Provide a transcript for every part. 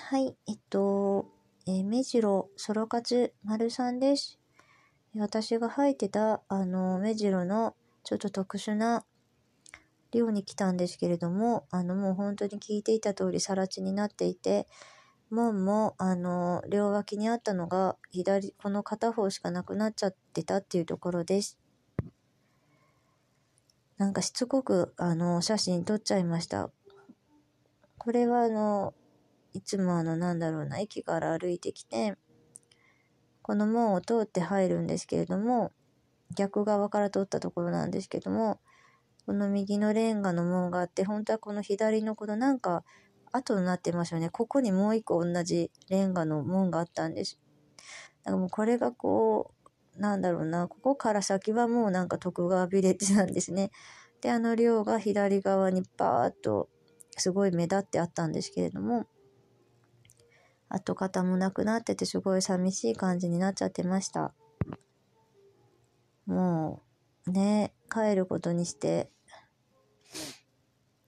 はい、えっと、えー、目白ソロ活丸さんです。私が入ってた、あの、目白のちょっと特殊な寮に来たんですけれども、あの、もう本当に聞いていた通り更地になっていて、門も、あの、両脇にあったのが、左、この片方しかなくなっちゃってたっていうところです。なんかしつこく、あの、写真撮っちゃいました。これは、あの、いつもあの、なんだろうな、駅から歩いてきて、この門を通って入るんですけれども、逆側から通ったところなんですけども、この右のレンガの門があって、本当はこの左のこのなんか、後になってますよね。ここにもう一個同じレンガの門があったんです。だからもうこれがこう、なんだろうな、ここから先はもうなんか徳川ビレッジなんですね。で、あの寮が左側にバーっとすごい目立ってあったんですけれども、跡形もなくなっててすごい寂しい感じになっちゃってました。もう、ね、帰ることにして、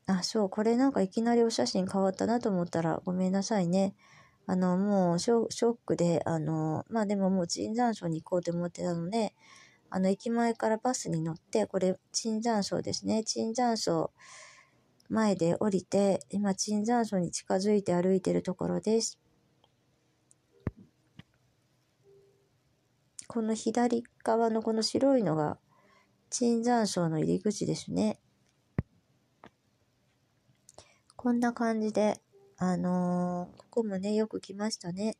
あ、そう、これなんかいきなりお写真変わったなと思ったらごめんなさいね。あの、もうショックで、あの、まあでももう椿山荘に行こうと思ってたので、あの、駅前からバスに乗って、これ、椿山荘ですね。椿山荘前で降りて、今、椿山荘に近づいて歩いてるところです。この左側のこの白いのが、椿山荘の入り口ですね。こんな感じで、あのー、ここもね、よく来ましたね。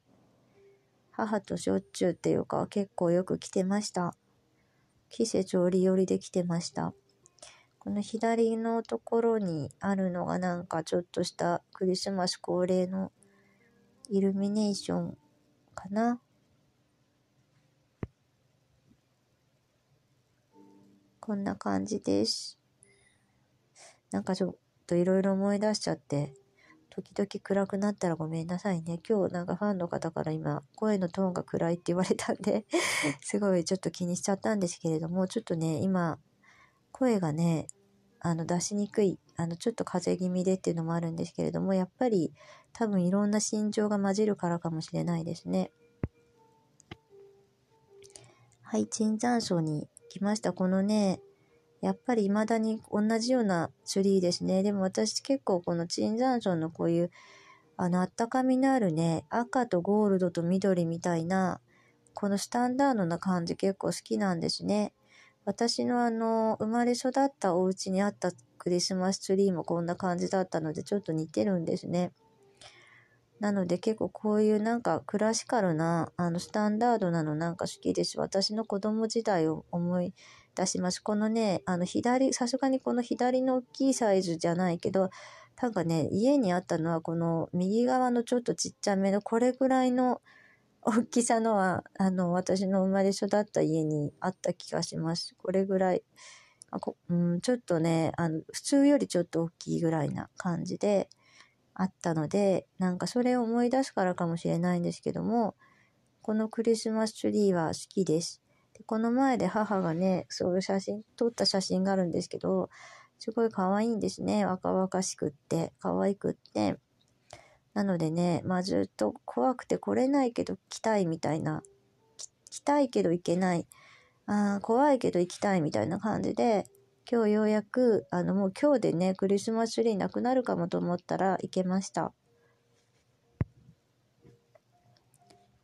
母としょっちゅうっていうか、結構よく来てました。季節折々で来てました。この左のところにあるのがなんかちょっとしたクリスマス恒例のイルミネーションかなこんな感じです。なんかちょっといろいろ思い出しちゃって、時々暗くなったらごめんなさいね。今日なんかファンの方から今、声のトーンが暗いって言われたんで すごいちょっと気にしちゃったんですけれども、ちょっとね、今、声がね、あの、出しにくい、あの、ちょっと風邪気味でっていうのもあるんですけれども、やっぱり多分いろんな心情が混じるからかもしれないですね。はい、椿山荘にきました。このね、やっぱり未だに同じようなツリーですね。でも私結構この椿山ンのこういう、あの、あったかみのあるね、赤とゴールドと緑みたいな、このスタンダードな感じ結構好きなんですね。私のあの、生まれ育ったお家にあったクリスマスツリーもこんな感じだったので、ちょっと似てるんですね。なので結構こういうなんかクラシカルな、あのスタンダードなのなんか好きです。私の子供時代を思い出します。このね、あの左、さすがにこの左の大きいサイズじゃないけど、なんかね、家にあったのはこの右側のちょっとちっちゃめのこれぐらいの大きさのは、あの、私の生まれ育った家にあった気がします。これぐらい。あこうん、ちょっとねあの、普通よりちょっと大きいぐらいな感じで、あったので、なんかそれを思い出すからかもしれないんですけども、このクリスマスツリーは好きです。でこの前で母がね、そういう写真、撮った写真があるんですけど、すごい可愛いんですね。若々しくって、可愛くって。なのでね、まあずっと怖くて来れないけど来たいみたいな、来たいけど行けない、あ怖いけど行きたいみたいな感じで、今日ようやく、あの、もう今日でね、クリスマスツリーなくなるかもと思ったら、行けました。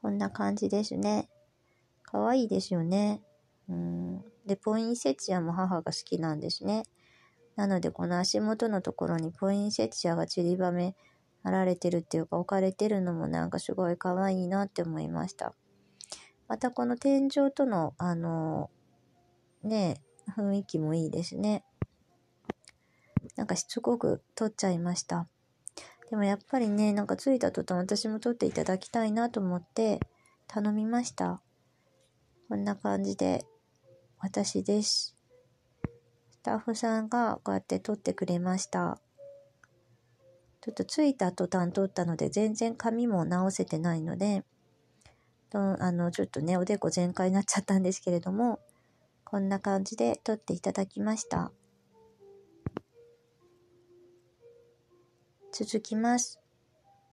こんな感じですね。かわいいですよね。うん。で、ポインセチアも母が好きなんですね。なので、この足元のところにポインセチアが散りばめられてるっていうか、置かれてるのもなんかすごいかわいいなって思いました。またこの天井との、あの、ね、雰囲気もいいですね。なんかしつこく撮っちゃいました。でもやっぱりね、なんか着いた途端私も撮っていただきたいなと思って頼みました。こんな感じで私です。スタッフさんがこうやって撮ってくれました。ちょっと着いた途端撮ったので全然髪も直せてないので、あの、ちょっとね、おでこ全開になっちゃったんですけれども、こんな感じで撮っていただきました。続きます。